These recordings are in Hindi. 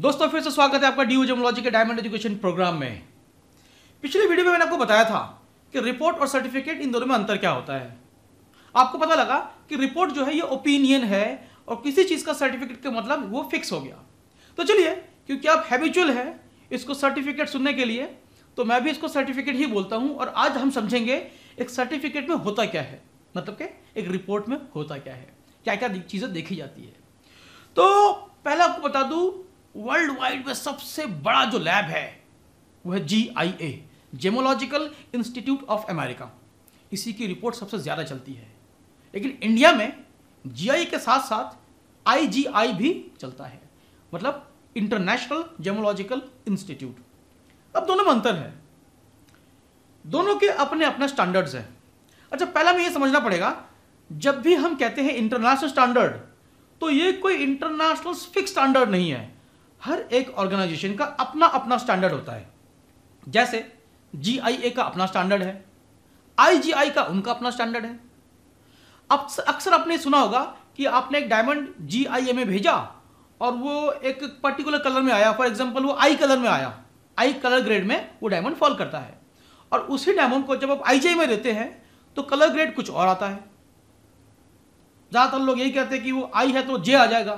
दोस्तों फिर से स्वागत है आपका डी जमोलॉजी के डायमंड एजुकेशन प्रोग्राम में पिछले वीडियो में मैंने आपको बताया था कि रिपोर्ट और सर्टिफिकेट इन दोनों में अंतर क्या होता है आपको पता लगा कि रिपोर्ट जो है ये ओपिनियन है और किसी चीज़ का सर्टिफिकेट का मतलब वो फिक्स हो गया तो चलिए क्योंकि आप हैबिचुअल है इसको सर्टिफिकेट सुनने के लिए तो मैं भी इसको सर्टिफिकेट ही बोलता हूँ और आज हम समझेंगे एक सर्टिफिकेट में होता क्या है मतलब के एक रिपोर्ट में होता क्या है क्या क्या चीज़ें देखी जाती है तो पहले आपको बता दूँ वर्ल्ड वाइड में सबसे बड़ा जो लैब है वह है G I A gemological institute of America इसी की रिपोर्ट सबसे ज़्यादा चलती है लेकिन इंडिया में जी के साथ साथ आई भी चलता है मतलब इंटरनेशनल जेमोलॉजिकल इंस्टीट्यूट अब दोनों में अंतर है दोनों के अपने अपने स्टैंडर्ड्स हैं अच्छा पहला में यह समझना पड़ेगा जब भी हम कहते हैं इंटरनेशनल स्टैंडर्ड तो ये कोई इंटरनेशनल फिक्स स्टैंडर्ड नहीं है हर एक ऑर्गेनाइजेशन का अपना अपना स्टैंडर्ड होता है जैसे जी का अपना स्टैंडर्ड है आई का उनका अपना स्टैंडर्ड है अक्सर आपने सुना होगा कि आपने एक डायमंड जी में भेजा और वो एक पर्टिकुलर कलर में आया फॉर एग्जाम्पल वो आई कलर में आया आई कलर ग्रेड में वो डायमंड फॉल करता है और उसी डायमंड को जब आप आई में देते हैं तो कलर ग्रेड कुछ और आता है ज़्यादातर लोग यही कहते हैं कि वो आई है तो जे आ जाएगा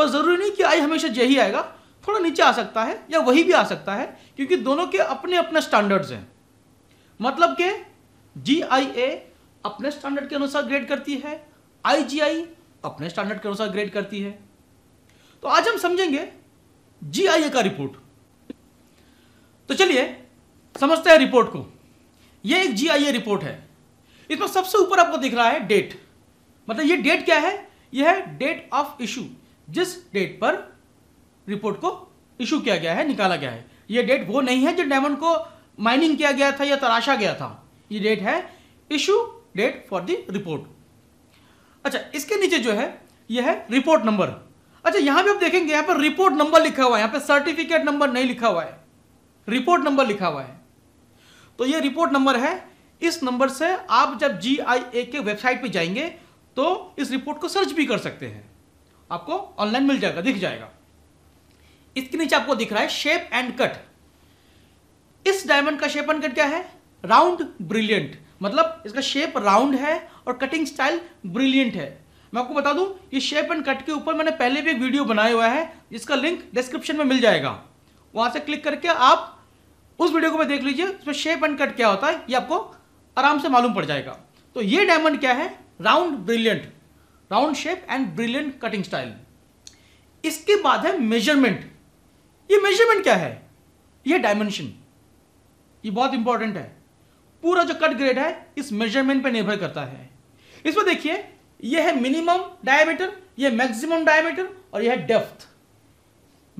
पर ज़रूरी नहीं कि आई हमेशा यही आएगा थोड़ा नीचे आ सकता है या वही भी आ सकता है क्योंकि दोनों के अपने अपने स्टैंडर्ड्स हैं मतलब के जी आई ए अपने स्टैंडर्ड के अनुसार ग्रेड करती है आई जी आई अपने स्टैंडर्ड के अनुसार ग्रेड करती है तो आज हम समझेंगे जी आई ए का रिपोर्ट तो चलिए समझते हैं रिपोर्ट को यह एक जी आई ए रिपोर्ट है इसमें सबसे ऊपर आपको दिख रहा है डेट मतलब ये डेट क्या है यह है डेट ऑफ इशू जिस डेट पर रिपोर्ट को इशू किया गया है निकाला गया है यह डेट वो नहीं है जो डायमंड को माइनिंग किया गया था या तराशा गया था ये डेट है issue date for the report अच्छा इसके नीचे जो है यह है रिपोर्ट नंबर अच्छा यहां भी आप देखेंगे यहां पर रिपोर्ट नंबर लिखा हुआ है यहां पर सर्टिफिकेट नंबर नहीं लिखा हुआ है रिपोर्ट नंबर लिखा हुआ है तो यह रिपोर्ट नंबर है इस नंबर से आप जब जी के वेबसाइट पर जाएंगे तो इस रिपोर्ट को सर्च भी कर सकते हैं आपको ऑनलाइन मिल जाएगा दिख जाएगा इसके नीचे आपको दिख रहा है शेप एंड कट इस डायमंड का शेप एंड कट क्या है राउंड ब्रिलियंट मतलब इसका शेप राउंड है और कटिंग स्टाइल ब्रिलियंट है मैं आपको बता दूं ये शेप एंड कट के ऊपर मैंने पहले भी एक वीडियो बनाया हुआ है जिसका लिंक डिस्क्रिप्शन में मिल जाएगा वहां से क्लिक करके आप उस वीडियो को मैं देख लीजिए उसमें शेप एंड कट क्या होता है ये आपको आराम से मालूम पड़ जाएगा तो ये डायमंड क्या है round brilliant round shape and brilliant cutting style इसके बाद है मेजरमेंट ये मेजरमेंट क्या है ये डायमेंशन ये बहुत इंपॉर्टेंट है पूरा जो कट ग्रेड है इस मेजरमेंट पर निर्भर करता है इसमें देखिए यह है मिनिमम डायमीटर यह मैक्सिमम डायमीटर और यह है depth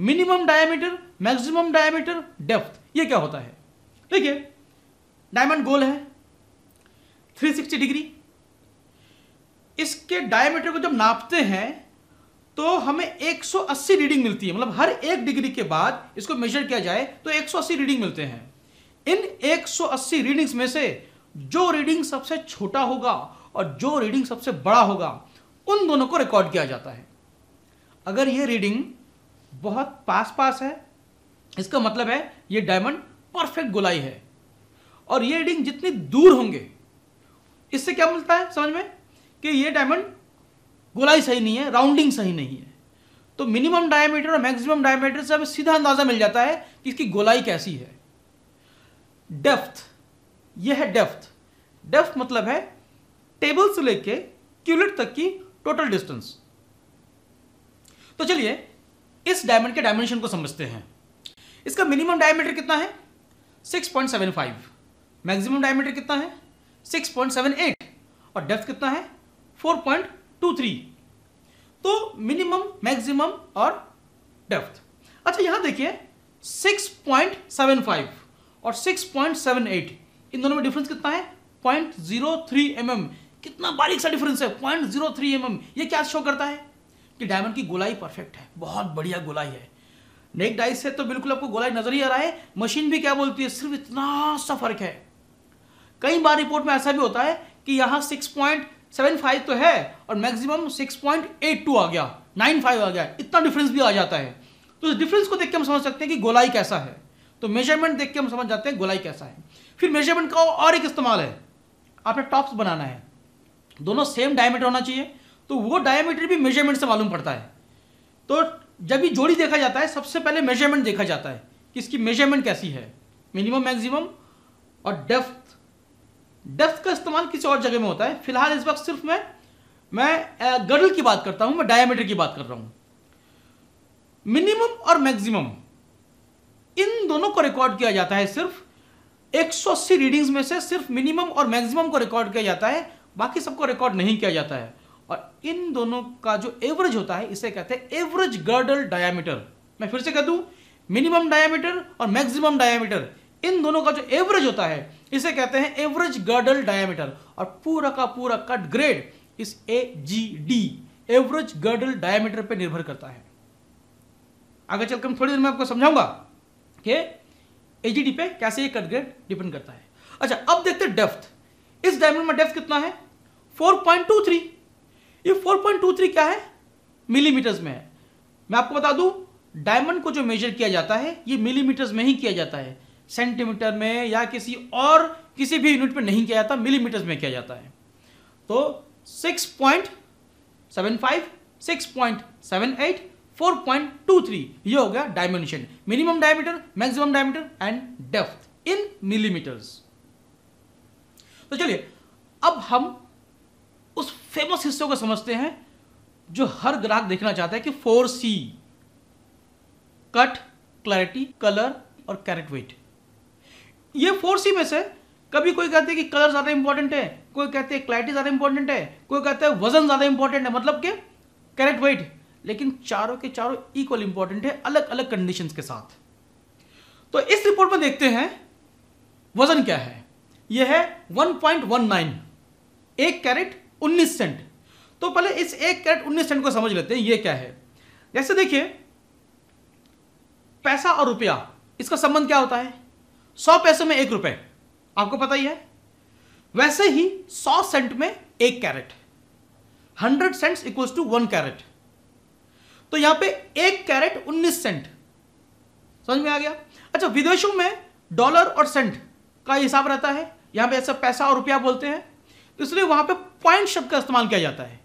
minimum diameter maximum diameter depth ये क्या होता है देखिए डायमंड गोल है 360 डिग्री इसके डायमीटर को जब नापते हैं तो हमें 180 रीडिंग मिलती है मतलब हर एक डिग्री के बाद इसको मेजर किया जाए तो 180 रीडिंग मिलते हैं इन 180 रीडिंग्स में से जो रीडिंग सबसे छोटा होगा और जो रीडिंग सबसे बड़ा होगा उन दोनों को रिकॉर्ड किया जाता है अगर ये रीडिंग बहुत पास पास है इसका मतलब है ये डायमंड परफेक्ट गुलाई है और ये रीडिंग जितनी दूर होंगे इससे क्या मिलता है समझ में कि ये डायमंड गोलाई सही नहीं है राउंडिंग सही नहीं है तो मिनिमम डायमीटर और मैक्सिमम डायमीटर से हमें सीधा अंदाजा मिल जाता है कि इसकी गोलाई कैसी है डेफ्थ यह है डेफ्थ डेफ्थ मतलब है टेबल से लेके क्यूलेट तक की टोटल डिस्टेंस तो चलिए इस डायमंड के डायमेंशन को समझते हैं इसका मिनिमम डायमीटर कितना है 6.75 मैक्सिमम डायमीटर कितना है 6.78 और डेफ्थ कितना है 4.23 तो मिनिमम मैक्सिमम और डेप्थ अच्छा यहां देखिए 6.75 और 6.78 इन दोनों में डिफरेंस कितना है 0.03 जीरो mm. कितना बारीक सा डिफरेंस है 0.03 जीरो mm. ये क्या शो करता है कि डायमंड की गोलाई परफेक्ट है बहुत बढ़िया गोलाई है नेक डाइस से तो बिल्कुल आपको गोलाई नजर ही आ रहा है मशीन भी क्या बोलती है सिर्फ इतना सा फर्क है कई बार रिपोर्ट में ऐसा भी होता है कि यहां सिक्स पॉइंट सेवन फाइव तो है और maximum six point eight two आ गया नाइन फाइव आ गया इतना डिफरेंस भी आ जाता है तो इस डिफरेंस को देख के हम समझ सकते हैं कि गोलाई कैसा है तो मेजरमेंट देख के हम समझ जाते हैं गोलाई कैसा है फिर मेजरमेंट का और एक इस्तेमाल है आपने टॉप्स बनाना है दोनों सेम डायमीटर होना चाहिए तो वो डायमीटर भी मेजरमेंट से मालूम पड़ता है तो जब भी जोड़ी देखा जाता है सबसे पहले मेजरमेंट देखा जाता है कि इसकी मेजरमेंट कैसी है मिनिमम मैक्सिमम और डेफ डेप्थ का इस्तेमाल किसी और जगह में होता है फिलहाल इस वक्त सिर्फ मैं मैं गर्ल की बात करता हूं मैं डायमीटर की बात कर रहा हूं मिनिमम और मैक्सिमम इन दोनों को रिकॉर्ड किया जाता है सिर्फ 180 रीडिंग्स में से सिर्फ मिनिमम और मैक्सिमम को रिकॉर्ड किया जाता है बाकी सबको रिकॉर्ड नहीं किया जाता है और इन दोनों का जो एवरेज होता है इसे कहते हैं एवरेज गर्डल डायामीटर मैं फिर से कह दूं मिनिमम डायामीटर और मैक्सिमम डायामीटर इन दोनों का जो एवरेज होता है इसे कहते हैं एवरेज गर्डल डायमीटर और पूरा का पूरा कट ग्रेड इस A G D average girdle diameter पर निर्भर करता है आगे चलकर हम थोड़ी देर में आपको समझाऊंगा कि एजीडी पे कैसे ये कट ग्रेड डिपेंड करता है अच्छा अब देखते हैं डेफ्थ इस डायमीटर में डेफ्थ कितना है 4.23 ये 4.23 क्या है मिलीमीटर्स में है मैं आपको बता दूं डायमंड को जो मेजर किया जाता है ये मिलीमीटर्स में ही किया जाता है सेंटीमीटर में या किसी और किसी भी यूनिट में नहीं किया जाता मिलीमीटर में किया जाता है तो six point seven five six point seven eight four point two three ये हो गया dimension minimum diameter maximum diameter and depth in millimetres तो चलिए अब हम उस फेमस हिस्सों को समझते हैं जो हर ग्राहक देखना चाहता है कि four C cut clarity colour और कैरेट वेट ये फोर सी में से कभी कोई कहते हैं कि कलर ज़्यादा इंपॉर्टेंट है कोई कहते हैं क्लैरिटी ज़्यादा इंपॉर्टेंट है कोई कहते हैं वजन ज़्यादा इंपॉर्टेंट है मतलब के करेक्ट वेट लेकिन चारों के चारों इक्वल इंपॉर्टेंट है अलग अलग कंडीशन के साथ तो इस रिपोर्ट में देखते हैं वजन क्या है यह है 1.19 एक कैरेट 19 सेंट तो पहले इस एक कैरेट 19 सेंट को समझ लेते हैं यह क्या है जैसे देखिए पैसा और रुपया इसका संबंध क्या होता है सौ पैसे में एक रुपए आपको पता ही है वैसे ही सौ सेंट में एक carat hundred cents equals to one carat तो यहां पे एक कैरेट उन्नीस सेंट समझ में आ गया अच्छा विदेशों में डॉलर और सेंट का हिसाब रहता है यहां पे ऐसा पैसा और रुपया बोलते हैं तो इसलिए वहां पे पॉइंट शब्द का इस्तेमाल किया जाता है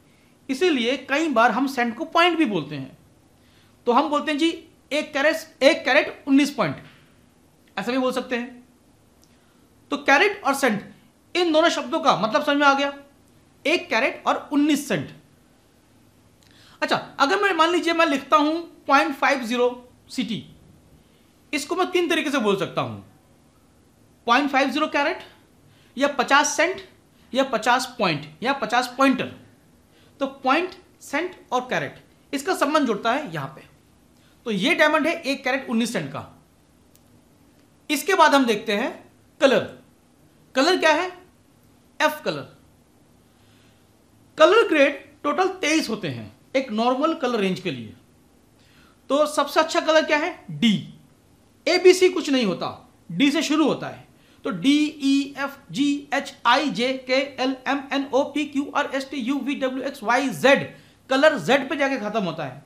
इसीलिए कई बार हम सेंट को पॉइंट भी बोलते हैं तो हम बोलते हैं जी एक कैरेट एक कैरेट उन्नीस पॉइंट ऐसा भी बोल सकते हैं तो कैरेट और सेंट इन दोनों शब्दों का मतलब समझ में आ गया एक कैरेट और उन्नीस सेंट अच्छा अगर मैं मान लीजिए मैं लिखता हूं पॉइंट फाइव जीरो सिटी इसको मैं तीन तरीके से बोल सकता हूं पॉइंट फाइव जीरो कैरेट या पचास सेंट या पचास पॉइंट या पचास पॉइंटर तो पॉइंट सेंट और कैरेट इसका संबंध जुड़ता है यहां पे तो ये डायमंड है एक कैरेट उन्नीस सेंट का इसके बाद हम देखते हैं कलर कलर क्या है F colour colour grade total तेईस होते हैं एक नॉर्मल कलर रेंज के लिए तो सबसे अच्छा कलर क्या है डी ए बी सी कुछ नहीं होता डी से शुरू होता है तो D E F G H I J K L M N O P Q R S T U V W X Y Z colour Z पे जाके खत्म होता है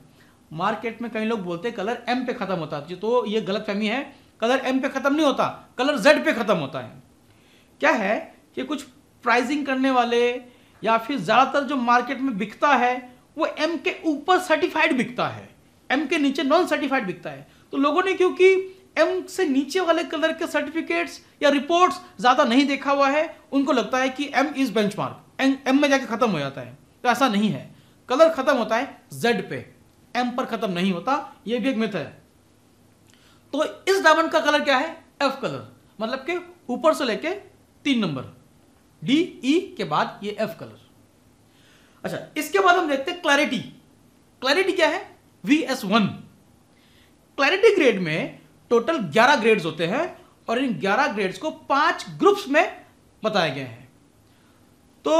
मार्केट में कई लोग बोलते हैं कलर एम पे खत्म होता है तो ये गलत फहमी है कलर एम पे ख़त्म नहीं होता कलर जेड पे ख़त्म होता है क्या है कि कुछ प्राइजिंग करने वाले या फिर ज़्यादातर जो मार्केट में बिकता है वो एम के ऊपर सर्टिफाइड बिकता है एम के नीचे नॉन सर्टिफाइड बिकता है तो लोगों ने क्योंकि एम से नीचे वाले कलर के सर्टिफिकेट्स या रिपोर्ट्स ज़्यादा नहीं देखा हुआ है उनको लगता है कि M is benchmark M में जाके ख़त्म हो जाता है तो ऐसा नहीं है कलर ख़त्म होता है जेड पे एम पर ख़त्म नहीं होता यह भी एक मिथ है तो इस डायमंड का कलर क्या है एफ कलर मतलब के ऊपर से लेके तीन नंबर डी ई e के बाद ये एफ कलर अच्छा इसके बाद हम देखते हैं क्लैरिटी क्लैरिटी क्या है V S one clarity grade में टोटल 11 ग्रेड्स होते हैं और इन 11 ग्रेड्स को पांच ग्रुप्स में बताए गए हैं तो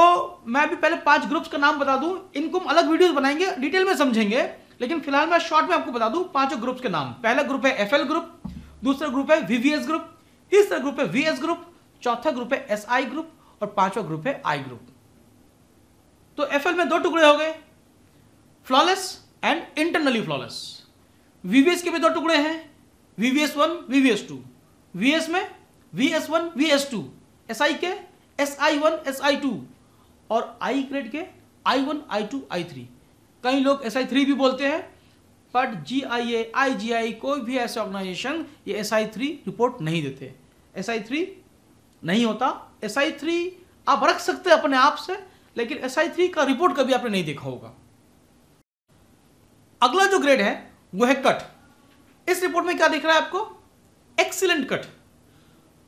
मैं अभी पहले पांच ग्रुप्स का नाम बता दूं इनको हम अलग वीडियोस बनाएंगे डिटेल में समझेंगे लेकिन फिलहाल मैं शॉर्ट में आपको बता दूं पांचों ग्रुप्स के नाम पहला ग्रुप है एफ ग्रुप दूसरा ग्रुप है वीवीएस ग्रुप तीसरा ग्रुप है वीएस ग्रुप चौथा ग्रुप है एस ग्रुप और पांचवा ग्रुप है आई ग्रुप तो एफ में दो टुकड़े हो गए flawless and internally flawless VVS के भी दो टुकड़े हैं VVS one VVS two VS में VS one VS two S I के S I one S I two और आई ग्रेड के I one I two I three कई लोग एस आई भी बोलते हैं बट जी आई ए आई जी आई कोई भी ऐसे ऑर्गेनाइजेशन ये एस आई थ्री रिपोर्ट नहीं देते एस आई थ्री नहीं होता एस आई थ्री आप रख सकते अपने आप से लेकिन एस आई थ्री का रिपोर्ट कभी आपने नहीं देखा होगा अगला जो ग्रेड है वो है कट इस रिपोर्ट में क्या दिख रहा है आपको एक्सीलेंट कट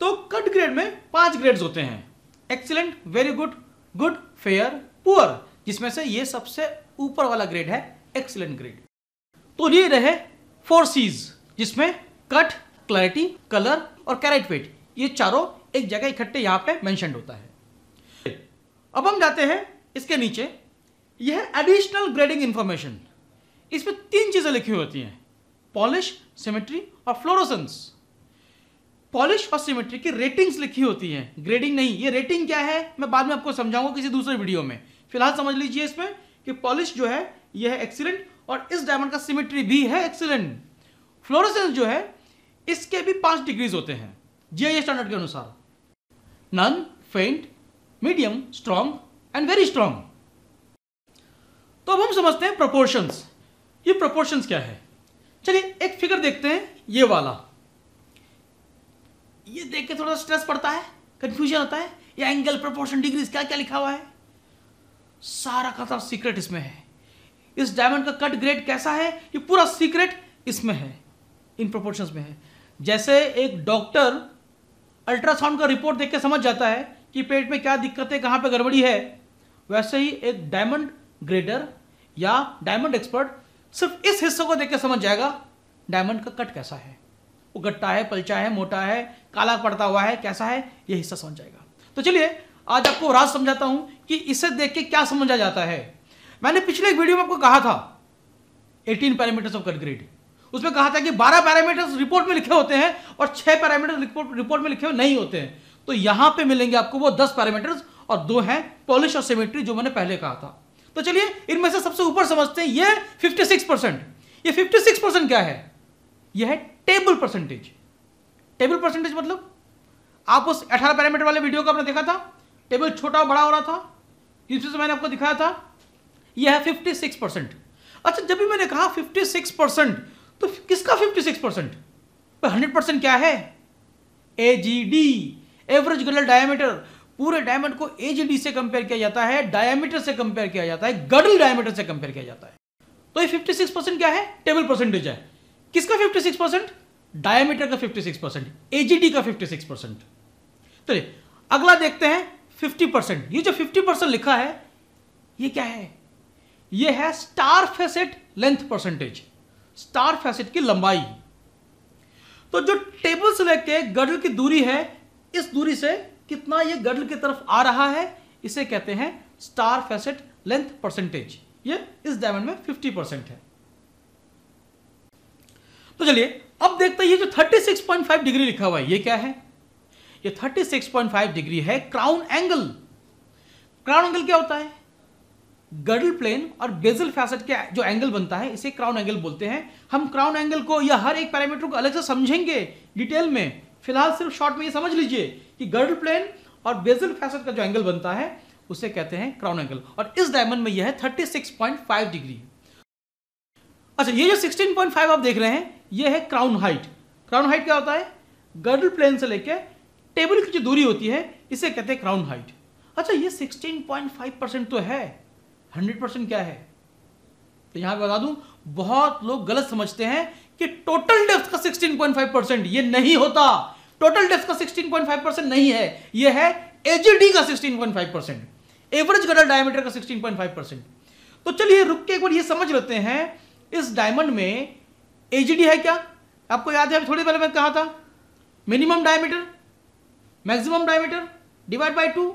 तो कट ग्रेड में पांच ग्रेड्स होते हैं excellent very good good fair poor जिसमें से ये सबसे ऊपर वाला ग्रेड है एक्सलेंट ग्रेड तो ये रहे फोर सीज जिसमें कट क्लैरिटी कलर और कैरेट वेट ये चारों एक जगह इकट्ठे यहां पे मैंशनड होता है अब हम जाते हैं इसके नीचे यह एडिशनल ग्रेडिंग इंफॉर्मेशन इसमें तीन चीज़ें लिखी होती हैं पॉलिश सिमेट्री और फ्लोरोसेंस पॉलिश और सिमेट्री की रेटिंग्स लिखी होती हैं ग्रेडिंग नहीं ये रेटिंग क्या है मैं बाद में आपको समझाऊंगा किसी दूसरे वीडियो में फिलहाल समझ लीजिए इसमें कि पॉलिश जो है यह है एक्सीलेंट और इस डायमंड का सिमेट्री भी है एक्सीलेंट फ्लोरोसेंस जो है इसके भी पांच डिग्रीज होते हैं जी आई स्टैंडर्ड के अनुसार none faint medium strong and very strong तो अब हम समझते हैं प्रोपोर्शंस ये प्रोपोर्शंस क्या है चलिए एक फिगर देखते हैं ये वाला ये देख के थोड़ा स्ट्रेस पड़ता है कंफ्यूजन होता है ये एंगल प्रोपोर्शन डिग्रीज क्या क्या लिखा हुआ है सारा का सारा सीक्रेट इसमें है इस डायमंड का कट ग्रेड कैसा है ये पूरा सीक्रेट इसमें है इन प्रोपोर्शन में है जैसे एक डॉक्टर अल्ट्रासाउंड का रिपोर्ट देख के समझ जाता है कि पेट में क्या दिक्कत है कहाँ पे गड़बड़ी है वैसे ही एक डायमंड ग्रेडर या डायमंड एक्सपर्ट सिर्फ इस हिस्से को देख के समझ जाएगा डायमंड का कट कैसा है वो गट्टा है पलचा है मोटा है काला पड़ता हुआ है कैसा है ये हिस्सा समझ जाएगा तो चलिए आज आपको राज समझाता हूँ कि इसे देख के क्या समझा जाता है मैंने पिछले एक वीडियो में आपको कहा था 18 पैरामीटर्स ऑफ कट उसमें कहा था कि 12 पैरामीटर्स रिपोर्ट में लिखे होते हैं और 6 पैरामीटर रिपोर्ट में लिखे हुए नहीं होते हैं तो यहां पे मिलेंगे आपको वो 10 पैरामीटर्स और दो हैं पॉलिश और सिमेट्री जो मैंने पहले कहा था तो चलिए इनमें से सबसे ऊपर समझते हैं ये 56 परसेंट ये 56 परसेंट क्या है यह है टेबल परसेंटेज टेबल परसेंटेज मतलब आप उस अठारह पैरामीटर वाले वीडियो को आपने देखा था टेबल छोटा बड़ा हो रहा था किस से तो मैंने आपको दिखाया था यह है फिफ्टी सिक्स परसेंट अच्छा जब भी मैंने कहा फिफ्टी सिक्स परसेंट तो किसका fifty six percent hundred percent क्या है A G D average girdle diameter पूरे डायमंड को ए जी डी से कंपेयर किया जाता है डायमीटर से कंपेयर किया जाता है गडल डायमीटर से कंपेयर किया जाता है तो ये फिफ्टी सिक्स परसेंट क्या है टेबल परसेंटेज है किसका फिफ्टी सिक्स परसेंट डायमीटर का फिफ्टी सिक्स परसेंट एजीडी का फिफ्टी सिक्स परसेंट चलिए अगला देखते हैं फिफ्टी परसेंट ये जो फिफ्टी परसेंट लिखा है ये क्या है ये है star facet length percentage star facet की लंबाई तो जो टेबल से लेके गर्डल की दूरी है इस दूरी से कितना ये गर्डल की तरफ आ रहा है इसे कहते हैं स्टार फैसेट लेंथ परसेंटेज ये इस डायमंड में 50 परसेंट है तो चलिए अब देखते हैं ये जो 36.5 डिग्री लिखा हुआ है ये क्या है ये 36.5 डिग्री है क्राउन एंगल क्राउन एंगल क्या होता है गर्डल प्लेन और बेजल फैसेट के जो एंगल बनता है इसे क्राउन एंगल बोलते हैं हम क्राउन एंगल को या हर एक पैरामीटर को अलग से समझेंगे डिटेल में फिलहाल सिर्फ शॉर्ट में ये समझ लीजिए कि गर्डल प्लेन और बेजल फैसेट का जो एंगल बनता है उसे कहते हैं क्राउन एंगल और इस डायमंड में यह है थर्टी डिग्री अच्छा ये जो 16.5 आप देख रहे हैं ये है क्राउन हाइट क्राउन हाइट क्या होता है गर्डल प्लेन से लेकर टेबल की जो दूरी होती है इसे कहते हैं क्राउन हाइट अच्छा ये 16.5 परसेंट तो है 100 परसेंट क्या है तो यहां बता दूं बहुत लोग गलत समझते हैं कि टोटल डेप्थ का 16.5 परसेंट ये नहीं होता टोटल डेप्थ का 16.5 परसेंट नहीं है ये है एजीडी का 16.5 परसेंट एवरेज गडल डायमीटर का 16.5 परसेंट तो चलिए रुक के एक बार ये समझ लेते हैं इस डायमंड में एजीडी है क्या आपको याद है थोड़ी पहले मैं कहा था minimum diameter maximum diameter divide by two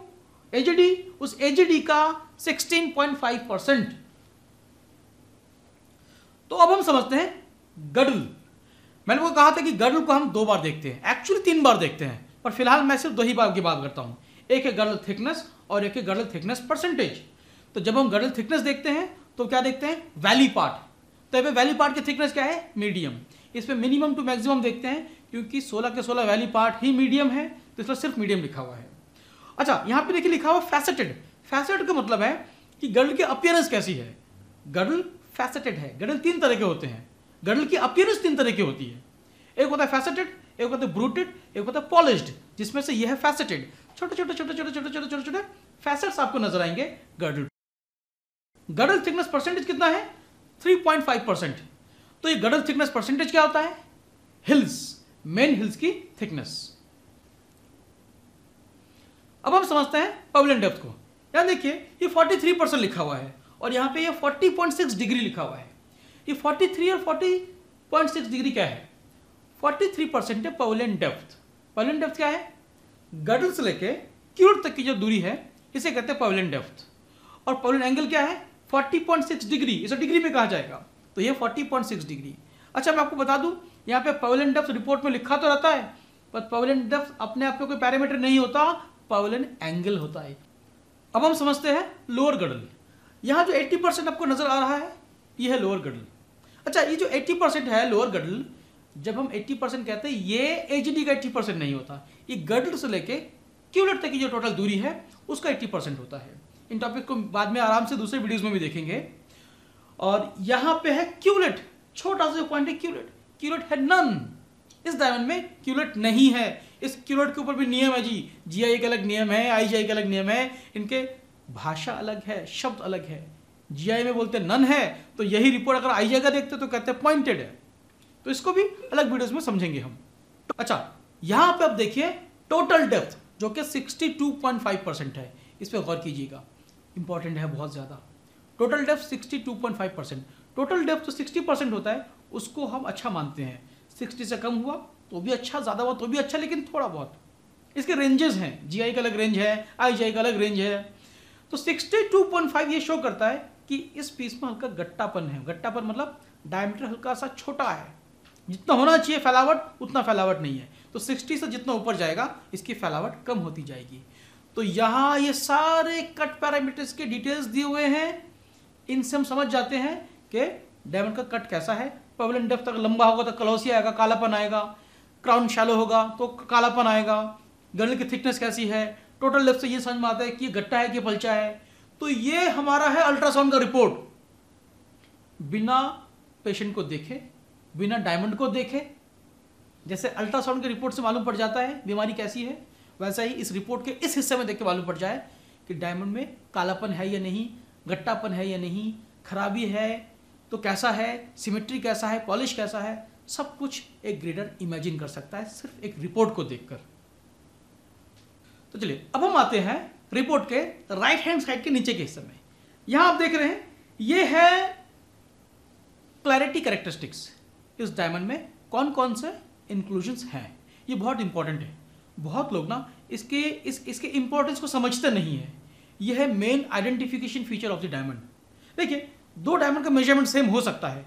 HD उस एचडी का 16.5 परसेंट तो अब हम समझते हैं गडल मैंने वो कहा था कि गडल को हम दो बार देखते हैं एक्चुअली तीन बार देखते हैं पर फिलहाल मैं सिर्फ दो ही बार की बात करता हूं एक है गर्ल थिकनेस और एक है गर्ल थिकनेस परसेंटेज तो जब हम गर्ल थिकनेस देखते हैं तो क्या देखते हैं वैली पार्ट तो ये वैली पार्ट की थिकनेस क्या है मीडियम इसमें मिनिमम टू मैक्सिमम देखते हैं क्योंकि 16 के 16 वैली पार्ट ही मीडियम है तो इसलिए सिर्फ मीडियम लिखा हुआ है अच्छा यहाँ पे देखिए लिखा हुआ फैसेटेड फैसेटेड का मतलब है कि गर्ल की अपियरेंस कैसी है गर्ल फैसेटेड है गर्ल तीन तरह के होते हैं गर्ल की अपियरेंस तीन तरह की होती है एक होता है फैसेटेड एक होता है ब्रूटेड एक होता है पॉलिश्ड जिसमें से यह है फैसेटेड छोटे छोटे छोटे छोटे छोटे छोटे छोटे छोटे फैसेट्स आपको नजर आएंगे गर्डल गर्डल थिकनेस परसेंटेज कितना है 3.5 परसेंट तो ये गर्डल थिकनेस परसेंटेज क्या होता है हिल्स मेन हिल्स की थिकनेस अब हम समझते हैं पवलियन डेप्थ को यहाँ देखिए ये 43 परसेंट लिखा हुआ है और यहाँ पे ये 40.6 डिग्री लिखा हुआ है ये 43 और 40.6 डिग्री क्या है 43 परसेंट है पवलियन डेप्थ पवलियन डेप्थ क्या है गर्डल से लेके क्यूर तक की जो दूरी है इसे कहते हैं पवलियन डेप्थ और पवलियन एंगल क्या है 40.6 डिग्री इसे डिग्री में कहा जाएगा तो ये 40.6 डिग्री अच्छा मैं आपको बता दूं यहाँ पे पवलियन डेप्थ रिपोर्ट में लिखा तो रहता है पर पवलियन डेप्थ अपने आप पे कोई पैरामीटर नहीं होता पावलन एंगल होता है अब हम समझते हैं लोअर गर्डल यहाँ जो 80 परसेंट आपको नजर आ रहा है ये है लोअर गर्डल अच्छा ये जो 80 परसेंट है लोअर गर्डल जब हम 80 परसेंट कहते हैं ये एच का 80 परसेंट नहीं होता ये गर्डल से लेके क्यूलेट तक की जो टोटल दूरी है उसका 80 परसेंट होता है इन टॉपिक को बाद में आराम से दूसरे वीडियोज में भी देखेंगे और यहाँ पे है क्यूलेट छोटा सा जो पॉइंट है क्यूलेट क्यूलेट है नन इस डायमंड में क्यूलेट नहीं है इस क्यूलेट के ऊपर भी नियम है जी जी आई एक अलग नियम है आई जी आई का अलग नियम है इनके भाषा अलग है शब्द अलग है जी आई में बोलते नन है तो यही रिपोर्ट अगर आई जी आई का देखते तो कहते हैं पॉइंटेड है तो इसको भी अलग वीडियोज में समझेंगे हम अच्छा यहाँ पे आप देखिए टोटल डेप्थ जो कि 62.5 परसेंट है इस पर गौर कीजिएगा इंपॉर्टेंट है बहुत ज़्यादा total depth 62.5 percent total depth तो 60 परसेंट होता है उसको हम अच्छा मानते हैं सिक्सटी से कम हुआ तो भी अच्छा ज़्यादा हुआ तो भी अच्छा लेकिन थोड़ा बहुत इसके रेंजेस हैं जी आई का अलग रेंज है आई जी आई का अलग रेंज है तो सिक्सटी टू पॉइंट फाइव ये शो करता है कि इस पीस में हल्का गट्टापन है गट्टापन मतलब डायमीटर हल्का सा छोटा है जितना होना चाहिए फैलावट उतना फैलावट नहीं है तो 60 से जितना ऊपर जाएगा इसकी फैलावट कम होती जाएगी तो यहाँ ये सारे कट पैरामीटर्स के डिटेल्स दिए हुए हैं इनसे हम समझ जाते हैं कि डायमंड का कट कैसा है पवेलियन डेफ तक लंबा होगा तो कलौसी आएगा कालापन आएगा क्राउन शैलो होगा तो कालापन आएगा गर्ल की थिकनेस कैसी है टोटल डेफ से ये समझ में आता है कि ये गट्टा है कि पलचा है तो ये हमारा है अल्ट्रासाउंड का रिपोर्ट बिना पेशेंट को देखे बिना डायमंड को देखे जैसे अल्ट्रासाउंड के रिपोर्ट से मालूम पड़ जाता है बीमारी कैसी है वैसा ही इस रिपोर्ट के इस हिस्से में देख के मालूम पड़ जाए कि डायमंड में कालापन है या नहीं गट्टापन है या नहीं खराबी है तो कैसा है सिमेट्री कैसा है पॉलिश कैसा है सब कुछ एक ग्रेडर इमेजिन कर सकता है सिर्फ एक रिपोर्ट को देखकर तो चलिए अब हम आते हैं रिपोर्ट के राइट हैंड साइड के नीचे के हिस्से में यहां आप देख रहे हैं ये है क्लैरिटी करेक्टरिस्टिक्स इस डायमंड में कौन कौन से इंक्लूजन हैं ये बहुत इंपॉर्टेंट है बहुत लोग ना इसके इस इसके इंपॉर्टेंस को समझते नहीं है यह है main identification feature of the diamond देखिए दो डायमंड का मेजरमेंट सेम हो सकता है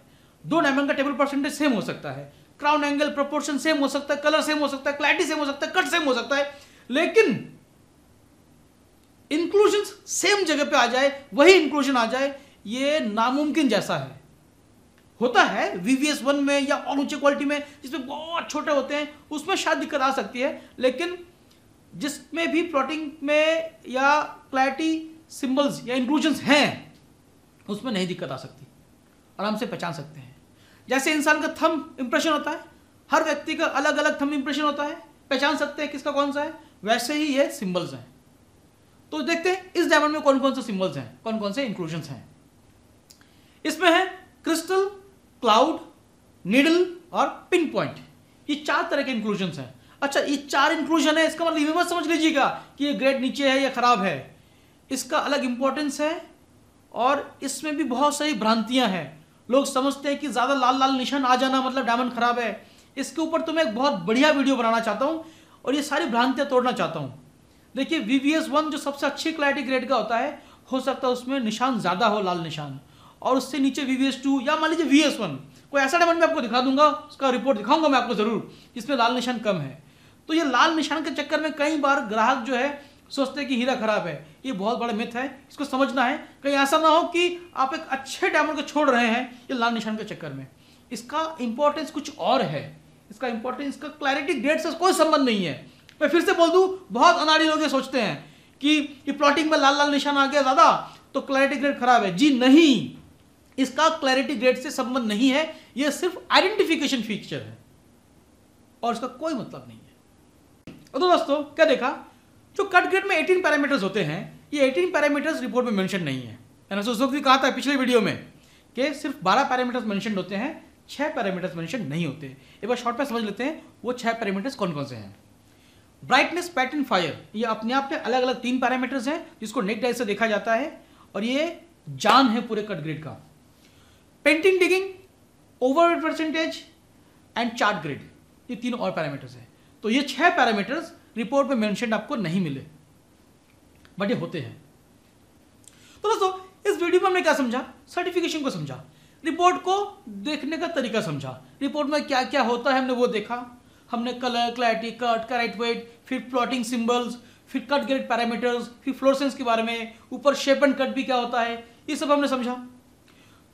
दो डायमंड का टेबल परसेंटेज सेम हो सकता है क्राउन एंगल प्रोपोर्शन सेम हो सकता है कलर सेम हो सकता है क्लैरिटी सेम हो सकता है कट सेम हो सकता है लेकिन इंक्लूजन सेम जगह पे आ जाए वही इंक्लूजन आ जाए ये नामुमकिन जैसा है होता है वीवीएस वन में या और ऊंचे क्वालिटी में जिसमें बहुत छोटे होते हैं उसमें शायद दिक्कत आ सकती है लेकिन जिसमें भी प्लॉटिंग में या क्लैरिटी सिंबल्स या इंक्लूजन हैं उसमें नहीं दिक्कत आ सकती आराम से पहचान सकते हैं जैसे इंसान का थम इंप्रेशन होता है हर व्यक्ति का अलग अलग थम इंप्रेशन होता है पहचान सकते हैं किसका कौन सा है वैसे ही ये सिम्बल्स हैं तो देखते हैं इस डायमंड में कौन कौन से सिम्बल्स हैं कौन कौन से इंक्लूजन हैं इसमें है क्रिस्टल क्लाउड निडल और पिन पॉइंट ये चार तरह के इंक्लूजन हैं अच्छा ये चार इंक्लूजन है इसका मतलब ये मत समझ लीजिएगा कि ये ग्रेड नीचे है या खराब है इसका अलग इंपॉर्टेंस है और इसमें भी बहुत सारी भ्रांतियां हैं लोग समझते हैं कि ज़्यादा लाल लाल निशान आ जाना मतलब डायमंड खराब है इसके ऊपर तो मैं एक बहुत बढ़िया वीडियो बनाना चाहता हूँ और ये सारी भ्रांतियाँ तोड़ना चाहता हूँ देखिए वी वी एस वन जो सबसे अच्छी क्लैरिटी ग्रेड का होता है हो सकता है उसमें निशान ज़्यादा हो लाल निशान और उससे नीचे वी वी एस टू या मान लीजिए वी एस वन कोई ऐसा डायमंड मैं आपको दिखा दूंगा उसका रिपोर्ट दिखाऊंगा मैं आपको ज़रूर जिसमें लाल निशान कम है तो ये लाल निशान के चक्कर में कई बार ग्राहक जो है सोचते हैं कि हीरा खराब है ये बहुत बड़ा मिथ है इसको समझना है कहीं ऐसा ना हो कि आप एक अच्छे डायमंड को छोड़ रहे हैं ये लाल निशान के चक्कर में इसका इंपॉर्टेंस कुछ और है इसका इंपॉर्टेंस इसका क्लैरिटी डेट से कोई संबंध नहीं है मैं फिर से बोल दूँ बहुत अनाड़ी लोग ये सोचते हैं कि ये प्लॉटिंग में लाल लाल निशान आ गया दादा तो क्लैरिटी ग्रेड खराब है जी नहीं इसका क्लैरिटी ग्रेड से संबंध नहीं है यह सिर्फ आइडेंटिफिकेशन फीचर है और इसका कोई मतलब नहीं है तो दोस्तों क्या देखा जो कट ग्रेड में एटीन पैरामीटर्स होते हैं ये एटीन पैरामीटर्स रिपोर्ट में मैंशन नहीं है उस वक्त भी कहा था पिछले वीडियो में कि सिर्फ बारह पैरामीटर्स मैंशन होते हैं छः पैरामीटर्स मैंशन नहीं होते एक बार शॉर्ट में समझ लेते हैं वो छः पैरामीटर्स कौन कौन से हैं ब्राइटनेस पैटर्न फायर ये अपने आप में अलग अलग तीन पैरामीटर्स हैं जिसको नेक डाइस से देखा जाता है और ये जान है पूरे कट ग्रेड का painting digging over percentage and chart grade ये तीन और पैरामीटर्स हैं तो ये छह पैरामीटर्स रिपोर्ट में मेंशन आपको नहीं मिले बट ये होते हैं तो दोस्तों इस वीडियो में हमने क्या समझा सर्टिफिकेशन को समझा रिपोर्ट को देखने का तरीका समझा रिपोर्ट में क्या क्या होता है हमने वो देखा हमने colour clarity cut right weight फिर प्लॉटिंग सिम्बल्स फिर कट ग्रेड पैरामीटर्स फिर फ्लोरसेंस के बारे में ऊपर शेप एंड कट भी क्या होता है ये सब हमने समझा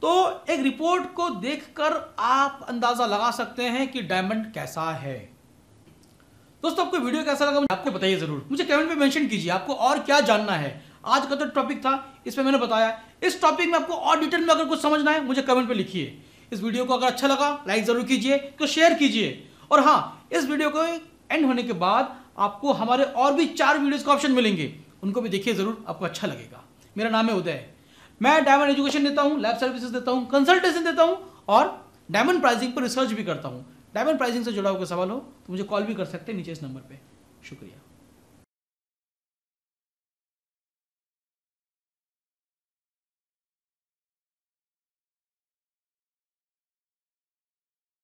तो एक रिपोर्ट को देखकर आप अंदाज़ा लगा सकते हैं कि डायमंड कैसा है दोस्तों आपको वीडियो कैसा लगा आपको बताइए जरूर मुझे कमेंट में मेंशन कीजिए आपको और क्या जानना है आज का जो तो टॉपिक था इसमें मैंने बताया इस टॉपिक में आपको और डिटेल में अगर कुछ समझना है मुझे कमेंट में लिखिए इस वीडियो को अगर अच्छा लगा लाइक जरूर कीजिए तो शेयर कीजिए और हाँ इस वीडियो को एंड होने के बाद आपको हमारे और भी चार वीडियोस का ऑप्शन मिलेंगे उनको भी देखिए जरूर आपको अच्छा लगेगा मेरा नाम है उदय मैं डायमंड एजुकेशन देता हूँ लैब सर्विसेज देता हूँ कंसल्टेशन देता हूँ और डायमंड प्राइजिंग पर रिसर्च भी करता हूँ डायमंड प्राइसिंग से जुड़ा हुआ सवाल हो तो मुझे कॉल भी कर सकते हैं नीचे इस नंबर पर शुक्रिया